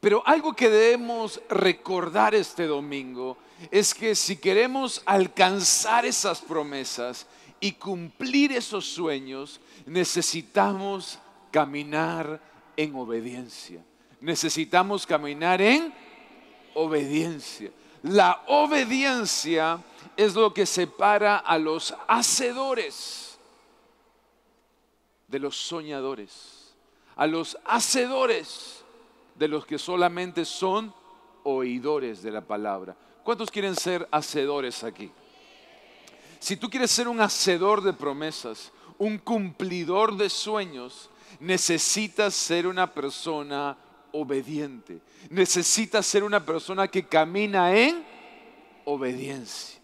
Pero algo que debemos recordar este domingo es que si queremos alcanzar esas promesas y cumplir esos sueños, necesitamos caminar en obediencia. Necesitamos caminar en obediencia. La obediencia es lo que separa a los hacedores de los soñadores, a los hacedores de los que solamente son oidores de la palabra. ¿Cuántos quieren ser hacedores aquí? Si tú quieres ser un hacedor de promesas, un cumplidor de sueños, necesitas ser una persona obediente. Necesitas ser una persona que camina en obediencia.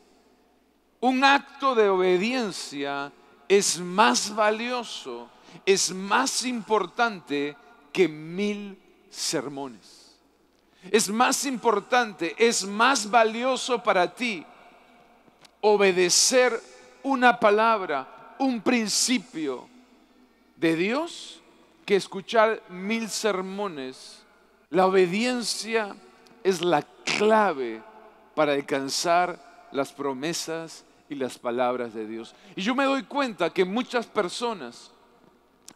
Un acto de obediencia es más valioso, es más importante que mil sermones. Es más importante, es más valioso para ti obedecer una palabra, un principio de Dios que escuchar mil sermones. La obediencia es la clave para alcanzar las promesas y las palabras de Dios. Y yo me doy cuenta que muchas personas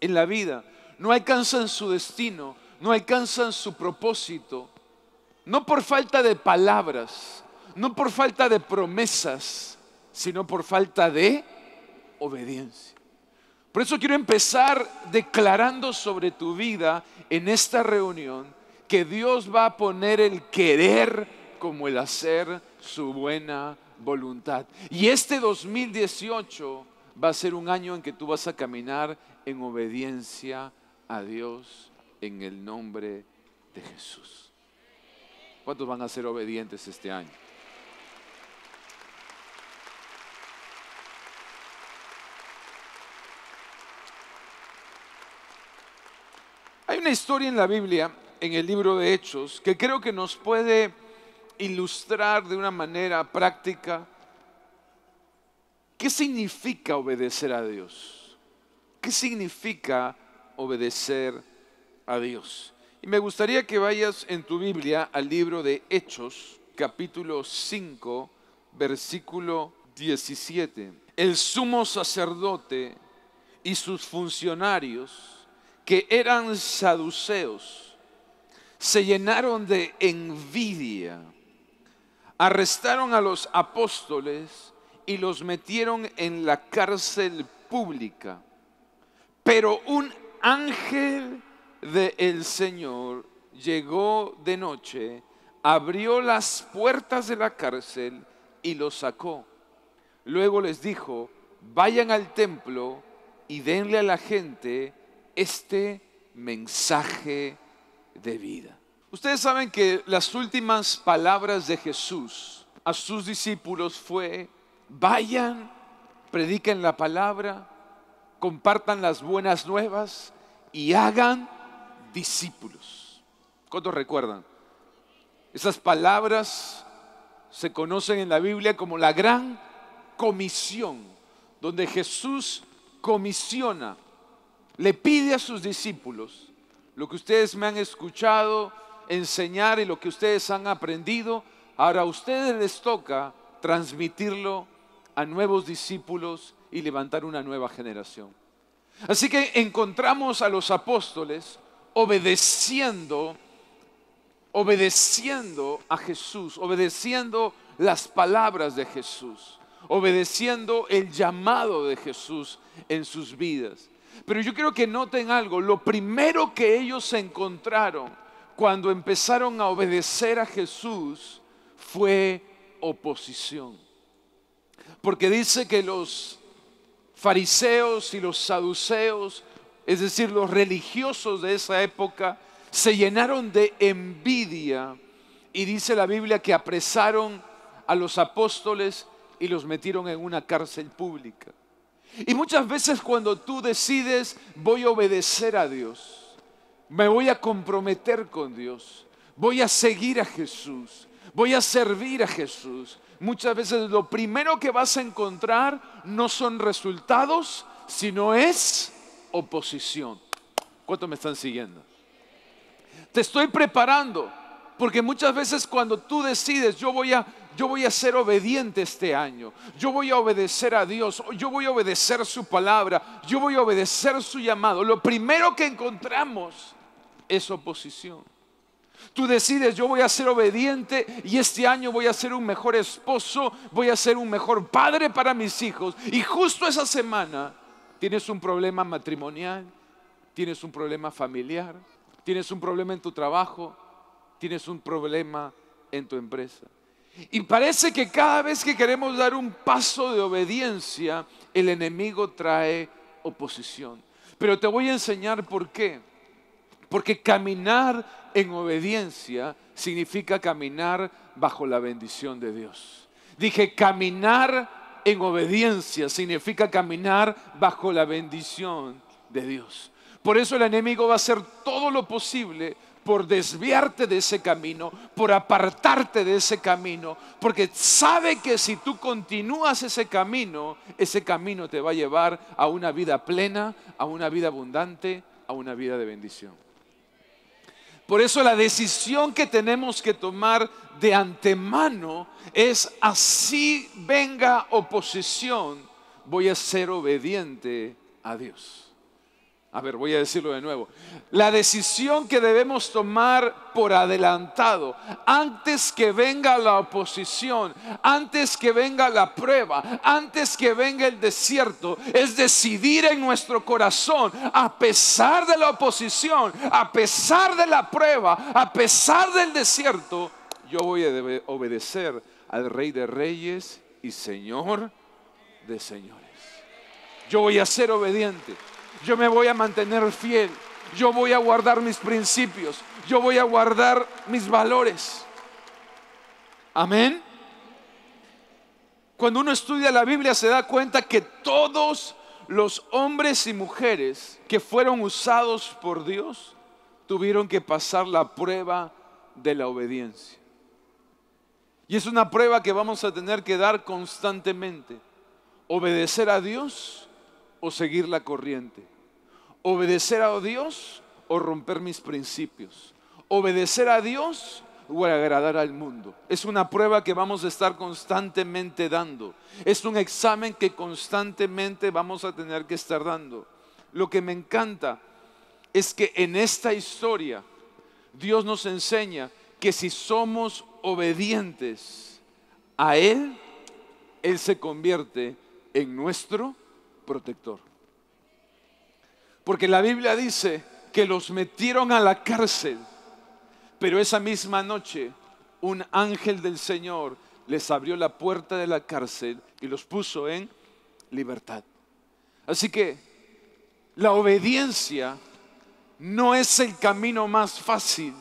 en la vida no alcanzan su destino no alcanzan su propósito, no por falta de palabras, no por falta de promesas, sino por falta de obediencia. Por eso quiero empezar declarando sobre tu vida en esta reunión que Dios va a poner el querer como el hacer su buena voluntad. Y este 2018 va a ser un año en que tú vas a caminar en obediencia a Dios en el nombre de Jesús. ¿Cuántos van a ser obedientes este año? Hay una historia en la Biblia, en el libro de Hechos, que creo que nos puede ilustrar de una manera práctica qué significa obedecer a Dios. ¿Qué significa obedecer a y me gustaría que vayas en tu Biblia al libro de Hechos, capítulo 5, versículo 17. El sumo sacerdote y sus funcionarios, que eran saduceos, se llenaron de envidia, arrestaron a los apóstoles y los metieron en la cárcel pública. Pero un ángel del Señor llegó de noche, abrió las puertas de la cárcel y lo sacó. Luego les dijo, vayan al templo y denle a la gente este mensaje de vida. Ustedes saben que las últimas palabras de Jesús a sus discípulos fue, vayan, prediquen la palabra, compartan las buenas nuevas y hagan discípulos. ¿Cuántos recuerdan? Esas palabras se conocen en la Biblia como la gran comisión, donde Jesús comisiona, le pide a sus discípulos lo que ustedes me han escuchado enseñar y lo que ustedes han aprendido, ahora a ustedes les toca transmitirlo a nuevos discípulos y levantar una nueva generación. Así que encontramos a los apóstoles obedeciendo, obedeciendo a Jesús, obedeciendo las palabras de Jesús, obedeciendo el llamado de Jesús en sus vidas. Pero yo quiero que noten algo, lo primero que ellos encontraron cuando empezaron a obedecer a Jesús fue oposición. Porque dice que los fariseos y los saduceos es decir, los religiosos de esa época, se llenaron de envidia y dice la Biblia que apresaron a los apóstoles y los metieron en una cárcel pública. Y muchas veces cuando tú decides, voy a obedecer a Dios, me voy a comprometer con Dios, voy a seguir a Jesús, voy a servir a Jesús, muchas veces lo primero que vas a encontrar no son resultados, sino es oposición. ¿Cuántos me están siguiendo? Te estoy preparando, porque muchas veces cuando tú decides, yo voy a yo voy a ser obediente este año, yo voy a obedecer a Dios, yo voy a obedecer su palabra, yo voy a obedecer su llamado. Lo primero que encontramos es oposición. Tú decides, yo voy a ser obediente y este año voy a ser un mejor esposo, voy a ser un mejor padre para mis hijos. Y justo esa semana Tienes un problema matrimonial, tienes un problema familiar, tienes un problema en tu trabajo, tienes un problema en tu empresa. Y parece que cada vez que queremos dar un paso de obediencia, el enemigo trae oposición. Pero te voy a enseñar por qué. Porque caminar en obediencia significa caminar bajo la bendición de Dios. Dije, caminar en obediencia significa caminar bajo la bendición de Dios. Por eso el enemigo va a hacer todo lo posible por desviarte de ese camino, por apartarte de ese camino, porque sabe que si tú continúas ese camino, ese camino te va a llevar a una vida plena, a una vida abundante, a una vida de bendición. Por eso la decisión que tenemos que tomar de antemano es así venga oposición, voy a ser obediente a Dios. A ver, voy a decirlo de nuevo. La decisión que debemos tomar por adelantado, antes que venga la oposición, antes que venga la prueba, antes que venga el desierto, es decidir en nuestro corazón, a pesar de la oposición, a pesar de la prueba, a pesar del desierto, yo voy a obedecer al Rey de Reyes y Señor de Señores. Yo voy a ser obediente yo me voy a mantener fiel, yo voy a guardar mis principios, yo voy a guardar mis valores. Amén. Cuando uno estudia la Biblia se da cuenta que todos los hombres y mujeres que fueron usados por Dios tuvieron que pasar la prueba de la obediencia. Y es una prueba que vamos a tener que dar constantemente. Obedecer a Dios o seguir la corriente obedecer a Dios o romper mis principios. Obedecer a Dios o agradar al mundo. Es una prueba que vamos a estar constantemente dando. Es un examen que constantemente vamos a tener que estar dando. Lo que me encanta es que en esta historia Dios nos enseña que si somos obedientes a Él, Él se convierte en nuestro protector. Porque la Biblia dice que los metieron a la cárcel, pero esa misma noche un ángel del Señor les abrió la puerta de la cárcel y los puso en libertad. Así que la obediencia no es el camino más fácil,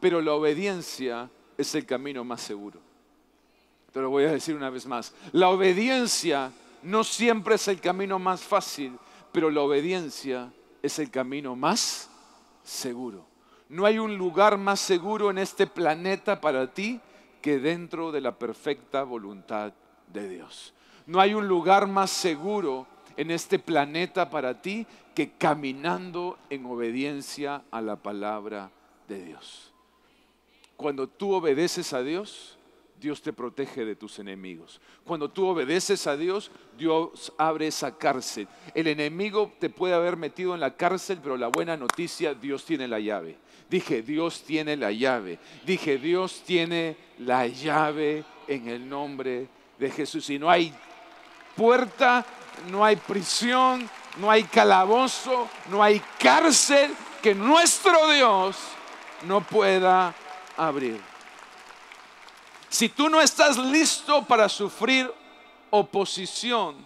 pero la obediencia es el camino más seguro. Te lo voy a decir una vez más. La obediencia no siempre es el camino más fácil, pero la obediencia es el camino más seguro. No hay un lugar más seguro en este planeta para ti que dentro de la perfecta voluntad de Dios. No hay un lugar más seguro en este planeta para ti que caminando en obediencia a la palabra de Dios. Cuando tú obedeces a Dios, Dios te protege de tus enemigos. Cuando tú obedeces a Dios, Dios abre esa cárcel. El enemigo te puede haber metido en la cárcel, pero la buena noticia, Dios tiene la llave. Dije, Dios tiene la llave. Dije, Dios tiene la llave en el nombre de Jesús. Y no hay puerta, no hay prisión, no hay calabozo, no hay cárcel que nuestro Dios no pueda abrir. Si tú no estás listo para sufrir oposición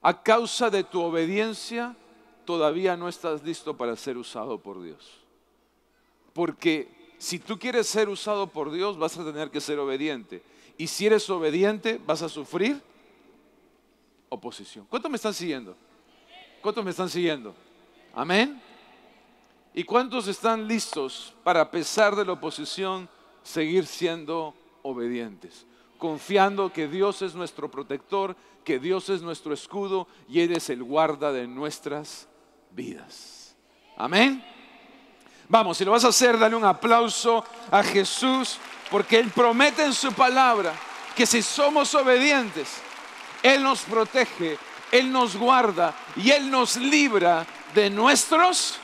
a causa de tu obediencia, todavía no estás listo para ser usado por Dios. Porque si tú quieres ser usado por Dios, vas a tener que ser obediente. Y si eres obediente, vas a sufrir oposición. ¿Cuántos me están siguiendo? ¿Cuántos me están siguiendo? Amén. ¿Y cuántos están listos para, a pesar de la oposición, seguir siendo obedientes? Confiando que Dios es nuestro protector, que Dios es nuestro escudo y Él es el guarda de nuestras vidas. Amén. Vamos, si lo vas a hacer, dale un aplauso a Jesús, porque Él promete en su palabra que si somos obedientes, Él nos protege, Él nos guarda y Él nos libra de nuestros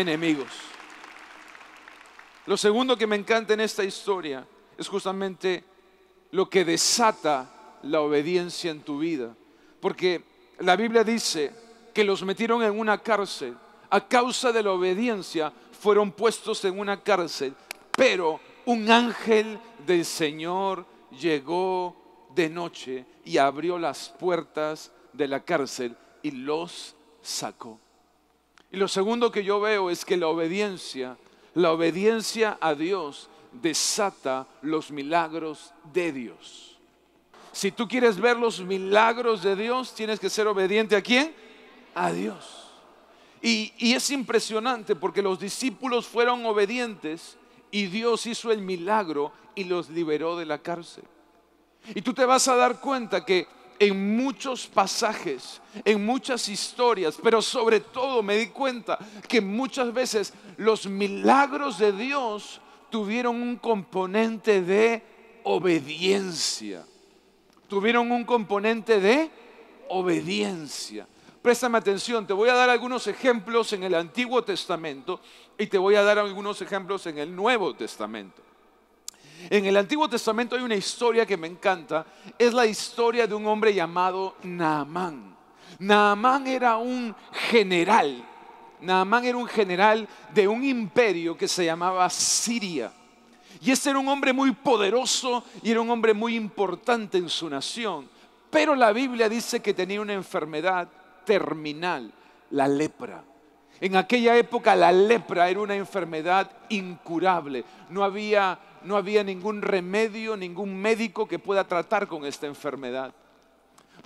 enemigos. Lo segundo que me encanta en esta historia es justamente lo que desata la obediencia en tu vida. Porque la Biblia dice que los metieron en una cárcel. A causa de la obediencia fueron puestos en una cárcel. Pero un ángel del Señor llegó de noche y abrió las puertas de la cárcel y los sacó. Y lo segundo que yo veo es que la obediencia, la obediencia a Dios desata los milagros de Dios. Si tú quieres ver los milagros de Dios, tienes que ser obediente a quién? A Dios. Y, y, es impresionante porque los discípulos fueron obedientes y Dios hizo el milagro y los liberó de la cárcel. Y tú te vas a dar cuenta que en muchos pasajes, en muchas historias, pero sobre todo me di cuenta que muchas veces los milagros de Dios tuvieron un componente de obediencia. Tuvieron un componente de obediencia. Préstame atención, te voy a dar algunos ejemplos en el Antiguo Testamento y te voy a dar algunos ejemplos en el Nuevo Testamento. En el Antiguo Testamento hay una historia que me encanta. Es la historia de un hombre llamado Naamán. Naamán era un general. Naamán era un general de un imperio que se llamaba Siria. Y ese era un hombre muy poderoso y era un hombre muy importante en su nación. Pero la Biblia dice que tenía una enfermedad terminal, la lepra. En aquella época la lepra era una enfermedad incurable. No había no había ningún remedio, ningún médico que pueda tratar con esta enfermedad.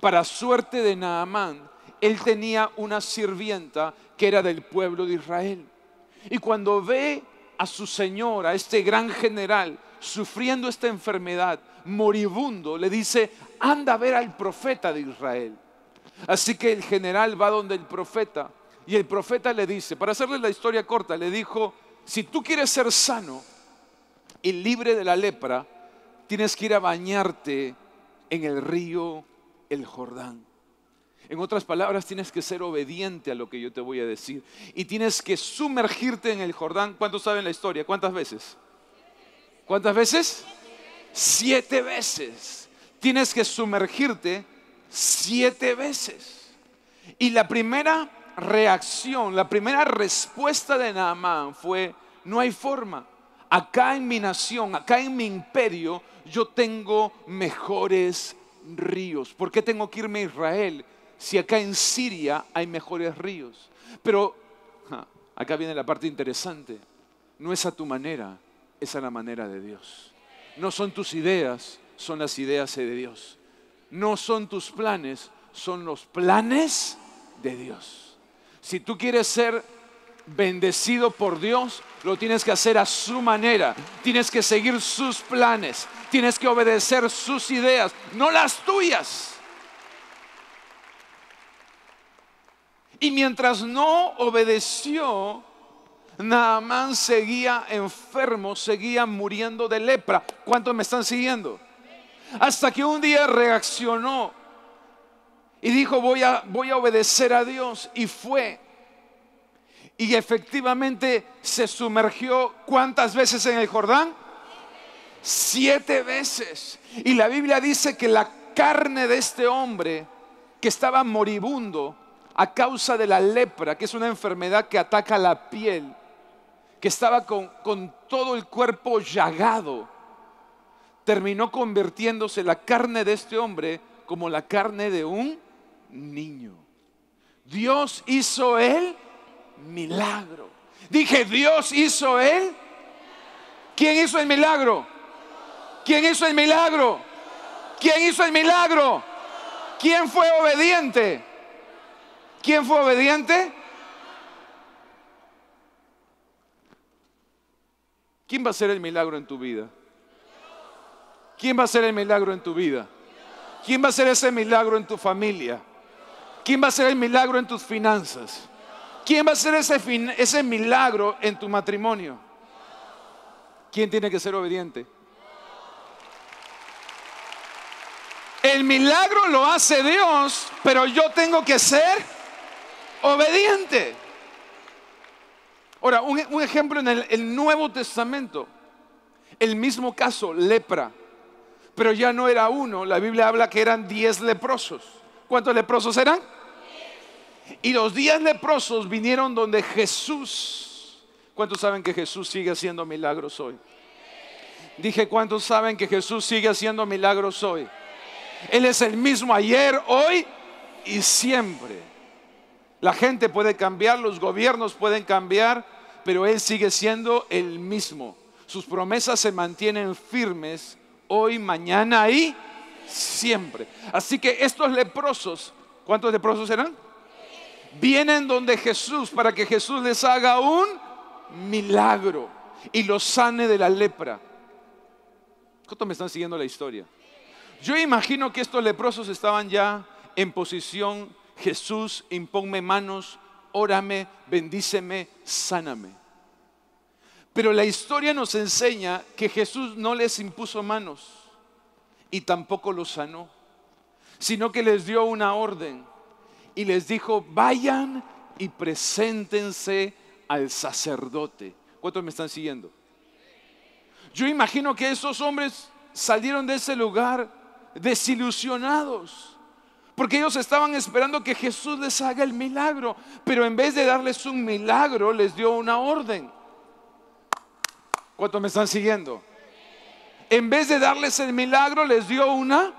Para suerte de Naamán, él tenía una sirvienta que era del pueblo de Israel. Y cuando ve a su señor, a este gran general, sufriendo esta enfermedad, moribundo, le dice, anda a ver al profeta de Israel. Así que el general va donde el profeta y el profeta le dice, para hacerle la historia corta, le dijo, si tú quieres ser sano, y libre de la lepra, tienes que ir a bañarte en el río el Jordán. En otras palabras, tienes que ser obediente a lo que yo te voy a decir. Y tienes que sumergirte en el Jordán. ¿Cuántos saben la historia? ¿Cuántas veces? ¿Cuántas veces? Siete veces. Tienes que sumergirte siete veces. Y la primera reacción, la primera respuesta de Naamán fue, no hay forma acá en mi nación, acá en mi imperio, yo tengo mejores ríos. ¿Por qué tengo que irme a Israel si acá en Siria hay mejores ríos? Pero acá viene la parte interesante. No es a tu manera, es a la manera de Dios. No son tus ideas, son las ideas de Dios. No son tus planes, son los planes de Dios. Si tú quieres ser bendecido por Dios, lo tienes que hacer a su manera. Tienes que seguir sus planes. Tienes que obedecer sus ideas, no las tuyas. Y mientras no obedeció, Naamán seguía enfermo, seguía muriendo de lepra. ¿Cuántos me están siguiendo? Hasta que un día reaccionó y dijo, voy a, voy a obedecer a Dios. Y fue y efectivamente se sumergió cuántas veces en el Jordán? Siete veces. Y la Biblia dice que la carne de este hombre que estaba moribundo a causa de la lepra, que es una enfermedad que ataca la piel, que estaba con, todo el cuerpo llagado, terminó convirtiéndose la carne de este hombre como la carne de un niño. Dios hizo él milagro. Dije, Dios hizo él. ¿Quién hizo el milagro? ¿Quién hizo el milagro? ¿Quién hizo el milagro? ¿Quién fue obediente? ¿Quién fue obediente? ¿Quién va a ser el milagro en tu vida? ¿Quién va a ser el milagro en tu vida? ¿Quién va a ser ese milagro en tu familia? ¿Quién va a ser el milagro en tus finanzas? ¿Quién va a hacer ese, milagro en tu matrimonio? ¿Quién tiene que ser obediente? El milagro lo hace Dios, pero yo tengo que ser obediente. Ahora, un, ejemplo en el, el Nuevo Testamento. El mismo caso, lepra. Pero ya no era uno. La Biblia habla que eran diez leprosos. ¿Cuántos leprosos eran? Y los días leprosos vinieron donde Jesús. ¿Cuántos saben que Jesús sigue haciendo milagros hoy? Dije, ¿cuántos saben que Jesús sigue haciendo milagros hoy? Él es el mismo ayer, hoy y siempre. La gente puede cambiar, los gobiernos pueden cambiar, pero Él sigue siendo el mismo. Sus promesas se mantienen firmes hoy, mañana y siempre. Así que estos leprosos, ¿cuántos leprosos eran? vienen donde Jesús para que Jesús les haga un milagro y los sane de la lepra. ¿Cuántos me están siguiendo la historia? Yo imagino que estos leprosos estaban ya en posición, Jesús, imponme manos, órame, bendíceme, sáname. Pero la historia nos enseña que Jesús no les impuso manos y tampoco los sanó, sino que les dio una orden y les dijo, vayan y preséntense al sacerdote. ¿Cuántos me están siguiendo? Yo imagino que esos hombres salieron de ese lugar desilusionados, porque ellos estaban esperando que Jesús les haga el milagro, pero en vez de darles un milagro, les dio una orden. ¿Cuántos me están siguiendo? En vez de darles el milagro, les dio una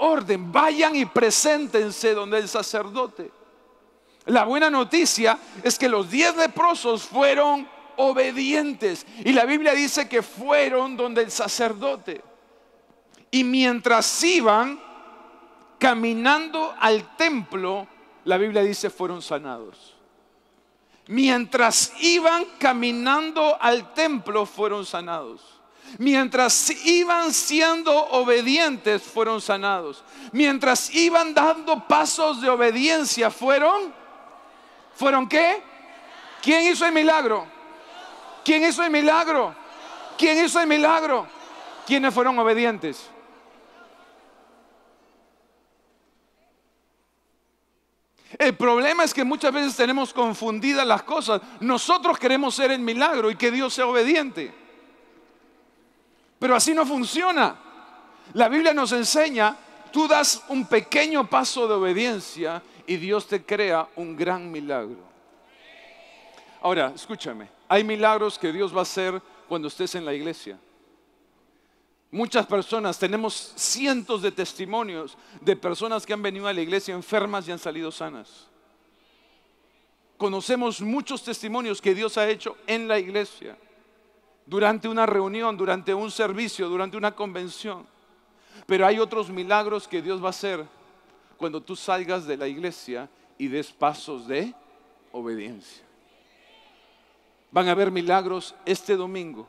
orden, vayan y preséntense donde el sacerdote. La buena noticia es que los diez leprosos fueron obedientes y la Biblia dice que fueron donde el sacerdote. Y mientras iban caminando al templo, la Biblia dice fueron sanados. Mientras iban caminando al templo, fueron sanados. Mientras iban siendo obedientes, fueron sanados. Mientras iban dando pasos de obediencia, fueron. ¿Fueron qué? ¿Quién hizo el milagro? ¿Quién hizo el milagro? ¿Quién hizo el milagro? ¿Quiénes fueron obedientes? El problema es que muchas veces tenemos confundidas las cosas. Nosotros queremos ser el milagro y que Dios sea obediente. Pero así no funciona. La Biblia nos enseña, tú das un pequeño paso de obediencia y Dios te crea un gran milagro. Ahora, escúchame, hay milagros que Dios va a hacer cuando estés en la iglesia. Muchas personas, tenemos cientos de testimonios de personas que han venido a la iglesia enfermas y han salido sanas. Conocemos muchos testimonios que Dios ha hecho en la iglesia durante una reunión, durante un servicio, durante una convención. Pero hay otros milagros que Dios va a hacer cuando tú salgas de la iglesia y des pasos de obediencia. Van a haber milagros este domingo,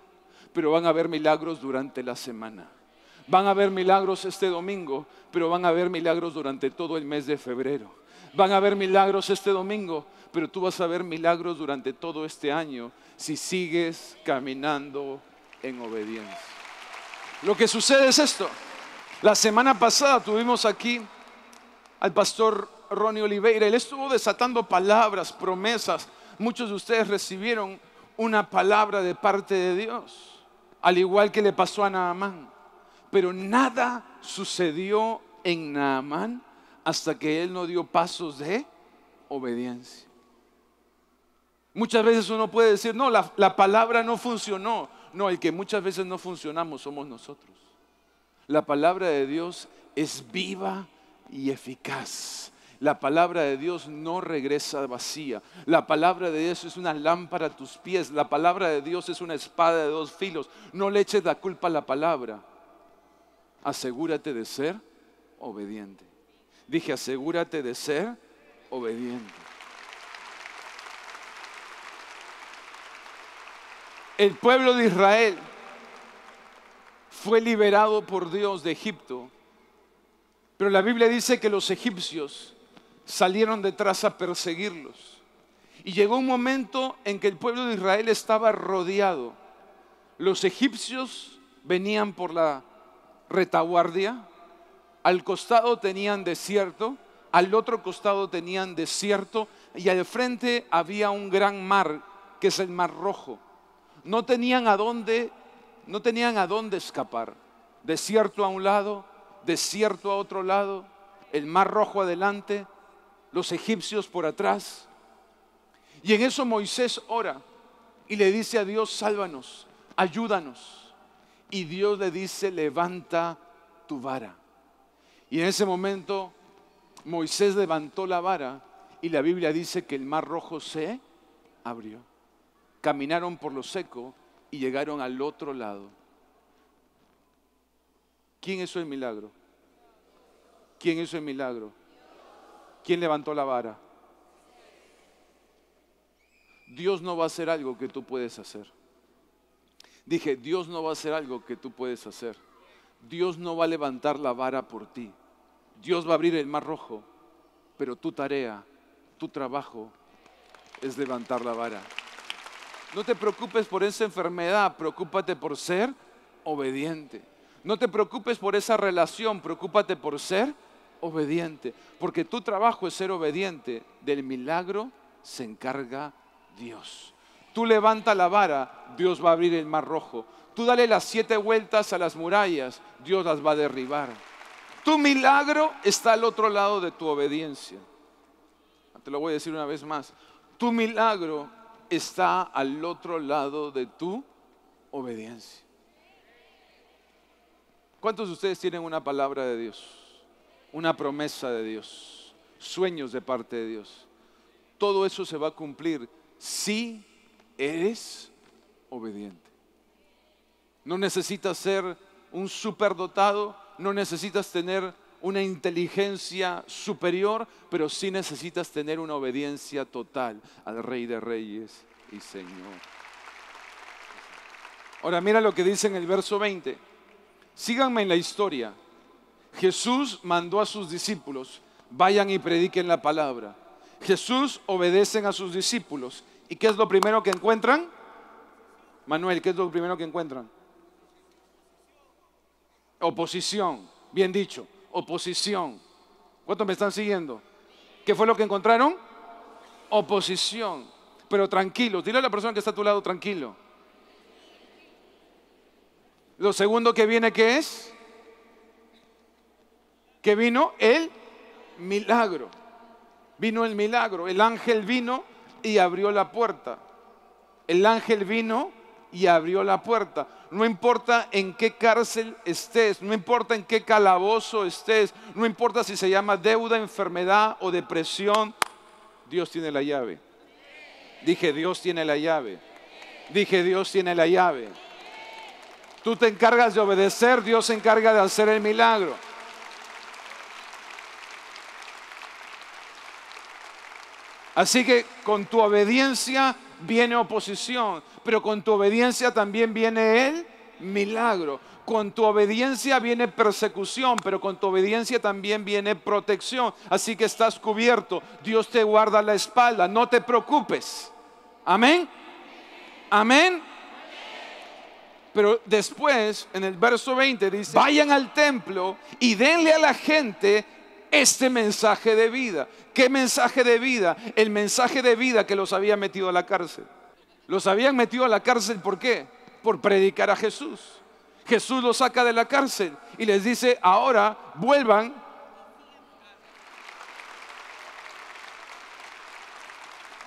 pero van a haber milagros durante la semana. Van a haber milagros este domingo, pero van a haber milagros durante todo el mes de febrero. Van a haber milagros este domingo, pero tú vas a ver milagros durante todo este año si sigues caminando en obediencia. Lo que sucede es esto. La semana pasada tuvimos aquí al pastor Ronnie Oliveira. Él estuvo desatando palabras, promesas. Muchos de ustedes recibieron una palabra de parte de Dios, al igual que le pasó a Naamán. Pero nada sucedió en Naamán hasta que Él no dio pasos de obediencia. Muchas veces uno puede decir, no, la, palabra no funcionó. No, el que muchas veces no funcionamos somos nosotros. La palabra de Dios es viva y eficaz. La palabra de Dios no regresa vacía. La palabra de Dios es una lámpara a tus pies. La palabra de Dios es una espada de dos filos. No le eches la culpa a la palabra. Asegúrate de ser obediente. Dije, asegúrate de ser obediente. El pueblo de Israel fue liberado por Dios de Egipto, pero la Biblia dice que los egipcios salieron detrás a perseguirlos. Y llegó un momento en que el pueblo de Israel estaba rodeado. Los egipcios venían por la retaguardia, al costado tenían desierto, al otro costado tenían desierto y al frente había un gran mar, que es el mar rojo. No tenían a dónde, no tenían a dónde escapar. Desierto a un lado, desierto a otro lado, el mar rojo adelante, los egipcios por atrás. Y en eso Moisés ora y le dice a Dios, sálvanos, ayúdanos. Y Dios le dice, levanta tu vara. Y en ese momento Moisés levantó la vara y la Biblia dice que el mar rojo se abrió. Caminaron por lo seco y llegaron al otro lado. ¿Quién hizo el milagro? ¿Quién hizo el milagro? ¿Quién levantó la vara? Dios no va a hacer algo que tú puedes hacer. Dije, Dios no va a hacer algo que tú puedes hacer. Dios no va a levantar la vara por ti. Dios va a abrir el mar rojo, pero tu tarea, tu trabajo es levantar la vara. No te preocupes por esa enfermedad, preocúpate por ser obediente. No te preocupes por esa relación, preocúpate por ser obediente. Porque tu trabajo es ser obediente. Del milagro se encarga Dios. Tú levanta la vara, Dios va a abrir el mar rojo. Tú dale las siete vueltas a las murallas, Dios las va a derribar. Tu milagro está al otro lado de tu obediencia. Te lo voy a decir una vez más. Tu milagro está al otro lado de tu obediencia. ¿Cuántos de ustedes tienen una palabra de Dios? Una promesa de Dios. Sueños de parte de Dios. Todo eso se va a cumplir si eres obediente. No necesitas ser un superdotado no necesitas tener una inteligencia superior, pero sí necesitas tener una obediencia total al Rey de Reyes y Señor. Ahora mira lo que dice en el verso 20. Síganme en la historia. Jesús mandó a sus discípulos, vayan y prediquen la palabra. Jesús obedecen a sus discípulos. ¿Y qué es lo primero que encuentran? Manuel, ¿qué es lo primero que encuentran? Oposición, bien dicho, oposición. ¿Cuántos me están siguiendo? ¿Qué fue lo que encontraron? Oposición. Pero tranquilo, dile a la persona que está a tu lado, tranquilo. Lo segundo que viene, ¿qué es? Que vino el milagro. Vino el milagro. El ángel vino y abrió la puerta. El ángel vino y abrió la puerta. No importa en qué cárcel estés, no importa en qué calabozo estés, no importa si se llama deuda, enfermedad o depresión, Dios tiene la llave. Dije, Dios tiene la llave. Dije, Dios tiene la llave. Tú te encargas de obedecer, Dios se encarga de hacer el milagro. Así que con tu obediencia viene oposición, pero con tu obediencia también viene el milagro. Con tu obediencia viene persecución, pero con tu obediencia también viene protección. Así que estás cubierto. Dios te guarda la espalda. No te preocupes. Amén. Amén. Pero después, en el verso 20, dice, vayan al templo y denle a la gente este mensaje de vida. ¿Qué mensaje de vida? El mensaje de vida que los había metido a la cárcel. Los habían metido a la cárcel, ¿por qué? Por predicar a Jesús. Jesús los saca de la cárcel y les dice, ahora vuelvan.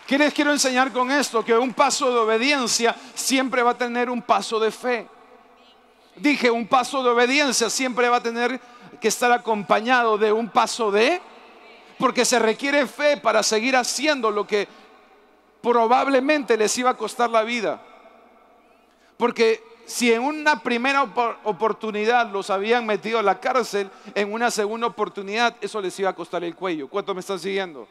¿Qué les quiero enseñar con esto? Que un paso de obediencia siempre va a tener un paso de fe. Dije, un paso de obediencia siempre va a tener que estar acompañado de un paso de, porque se requiere fe para seguir haciendo lo que probablemente les iba a costar la vida. Porque si en una primera oportunidad los habían metido a la cárcel, en una segunda oportunidad eso les iba a costar el cuello. ¿Cuánto me están siguiendo?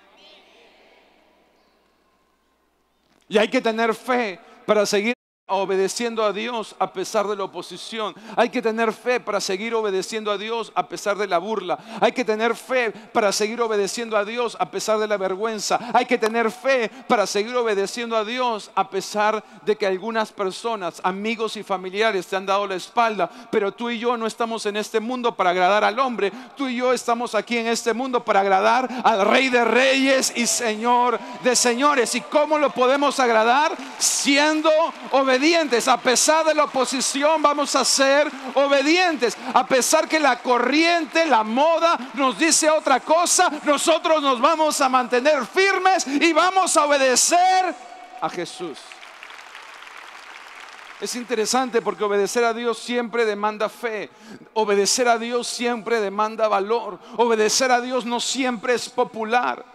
Y hay que tener fe para seguir obedeciendo a Dios a pesar de la oposición. Hay que tener fe para seguir obedeciendo a Dios a pesar de la burla. Hay que tener fe para seguir obedeciendo a Dios a pesar de la vergüenza. Hay que tener fe para seguir obedeciendo a Dios a pesar de que algunas personas, amigos y familiares te han dado la espalda. Pero tú y yo no estamos en este mundo para agradar al hombre. Tú y yo estamos aquí en este mundo para agradar al Rey de Reyes y Señor de Señores. ¿Y cómo lo podemos agradar? Siendo obedientes obedientes. A pesar de la oposición vamos a ser obedientes. A pesar que la corriente, la moda nos dice otra cosa, nosotros nos vamos a mantener firmes y vamos a obedecer a Jesús. Es interesante porque obedecer a Dios siempre demanda fe, obedecer a Dios siempre demanda valor, obedecer a Dios no siempre es popular.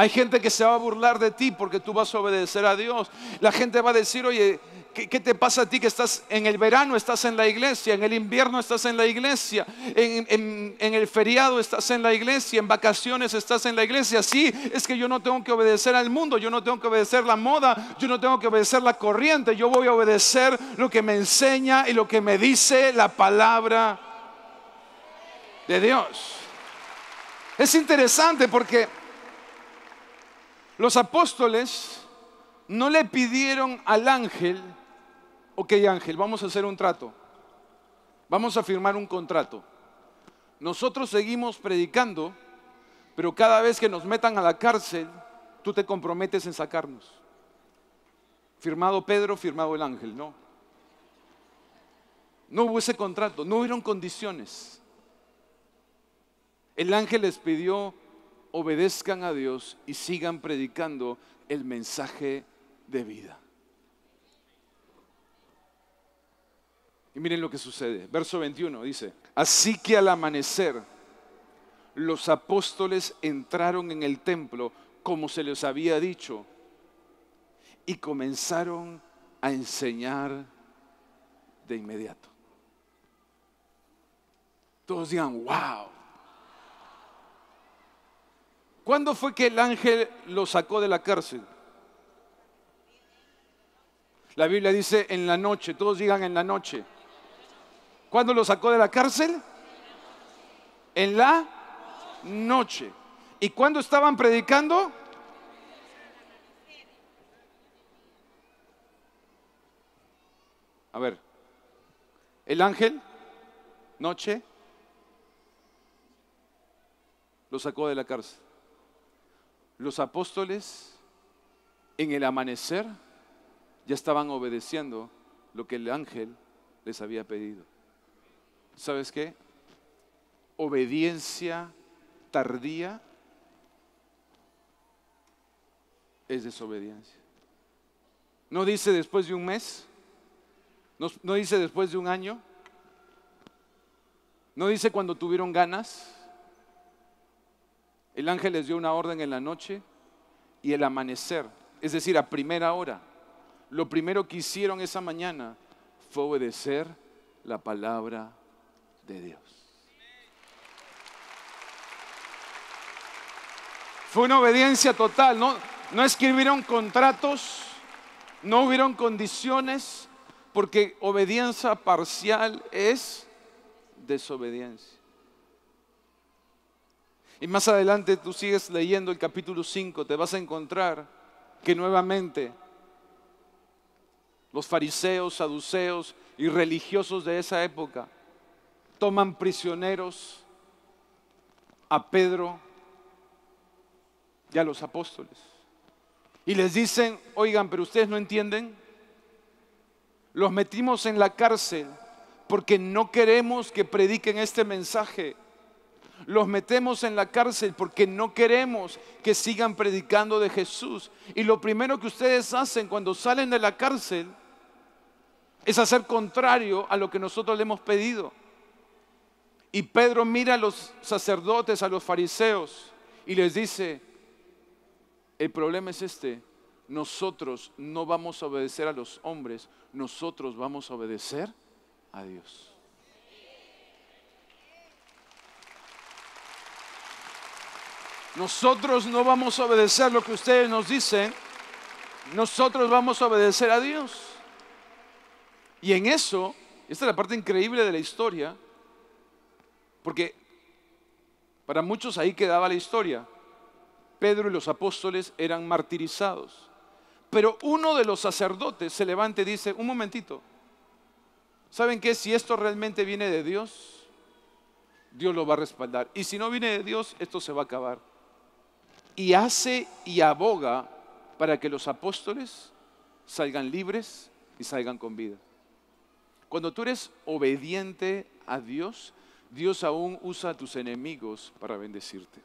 Hay gente que se va a burlar de ti porque tú vas a obedecer a Dios. La gente va a decir, oye, ¿qué, te pasa a ti que estás en el verano, estás en la iglesia, en el invierno estás en la iglesia, en, en el feriado estás en la iglesia, en vacaciones estás en la iglesia? Sí, es que yo no tengo que obedecer al mundo, yo no tengo que obedecer la moda, yo no tengo que obedecer la corriente, yo voy a obedecer lo que me enseña y lo que me dice la palabra de Dios. Es interesante porque los apóstoles no le pidieron al ángel, ok ángel, vamos a hacer un trato, vamos a firmar un contrato. Nosotros seguimos predicando, pero cada vez que nos metan a la cárcel, tú te comprometes en sacarnos. Firmado Pedro, firmado el ángel, no. No hubo ese contrato, no hubieron condiciones. El ángel les pidió obedezcan a Dios y sigan predicando el mensaje de vida. Y miren lo que sucede. Verso 21 dice, así que al amanecer los apóstoles entraron en el templo como se les había dicho y comenzaron a enseñar de inmediato. Todos digan, wow. ¿Cuándo fue que el ángel lo sacó de la cárcel? La Biblia dice en la noche, todos digan en la noche. ¿Cuándo lo sacó de la cárcel? En la noche. ¿Y cuándo estaban predicando? A ver, el ángel, noche, lo sacó de la cárcel los apóstoles en el amanecer ya estaban obedeciendo lo que el ángel les había pedido. ¿Sabes qué? Obediencia tardía es desobediencia. No dice después de un mes, no, dice después de un año, no dice cuando tuvieron ganas, el ángel les dio una orden en la noche y el amanecer, es decir, a primera hora. Lo primero que hicieron esa mañana fue obedecer la palabra de Dios. Fue una obediencia total, no, no escribieron contratos, no hubieron condiciones, porque obediencia parcial es desobediencia. Y más adelante tú sigues leyendo el capítulo 5, te vas a encontrar que nuevamente los fariseos, saduceos y religiosos de esa época toman prisioneros a Pedro y a los apóstoles. Y les dicen, oigan, pero ustedes no entienden, los metimos en la cárcel porque no queremos que prediquen este mensaje los metemos en la cárcel porque no queremos que sigan predicando de Jesús. Y lo primero que ustedes hacen cuando salen de la cárcel es hacer contrario a lo que nosotros le hemos pedido. Y Pedro mira a los sacerdotes, a los fariseos, y les dice, el problema es este, nosotros no vamos a obedecer a los hombres, nosotros vamos a obedecer a Dios. Nosotros no vamos a obedecer lo que ustedes nos dicen, nosotros vamos a obedecer a Dios. Y en eso, esta es la parte increíble de la historia, porque para muchos ahí quedaba la historia. Pedro y los apóstoles eran martirizados. Pero uno de los sacerdotes se levanta y dice, un momentito, ¿saben qué? Si esto realmente viene de Dios, Dios lo va a respaldar. Y si no viene de Dios, esto se va a acabar y hace y aboga para que los apóstoles salgan libres y salgan con vida. Cuando tú eres obediente a Dios, Dios aún usa a tus enemigos para bendecirte.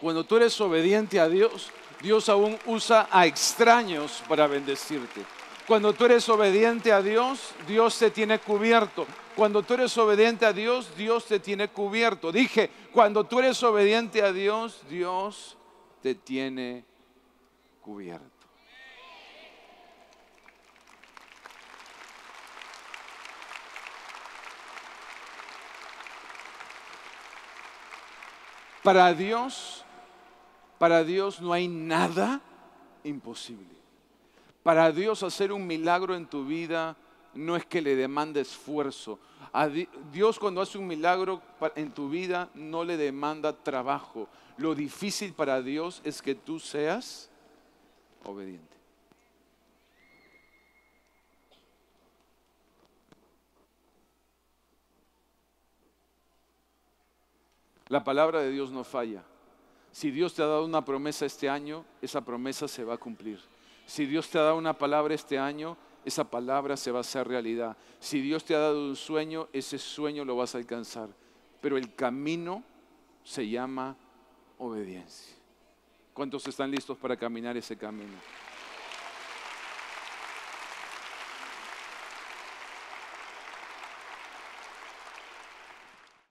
Cuando tú eres obediente a Dios, Dios aún usa a extraños para bendecirte. Cuando tú eres obediente a Dios, Dios te tiene cubierto. Cuando tú eres obediente a Dios, Dios te tiene cubierto. Dije, cuando tú eres obediente a Dios, Dios te tiene cubierto. Para Dios, para Dios no hay nada imposible. Para Dios hacer un milagro en tu vida no es que le demande esfuerzo. Dios cuando hace un milagro en tu vida no le demanda trabajo. Lo difícil para Dios es que tú seas obediente. La palabra de Dios no falla. Si Dios te ha dado una promesa este año, esa promesa se va a cumplir. Si Dios te ha dado una palabra este año, esa palabra se va a hacer realidad. Si Dios te ha dado un sueño, ese sueño lo vas a alcanzar. Pero el camino se llama obediencia. ¿Cuántos están listos para caminar ese camino?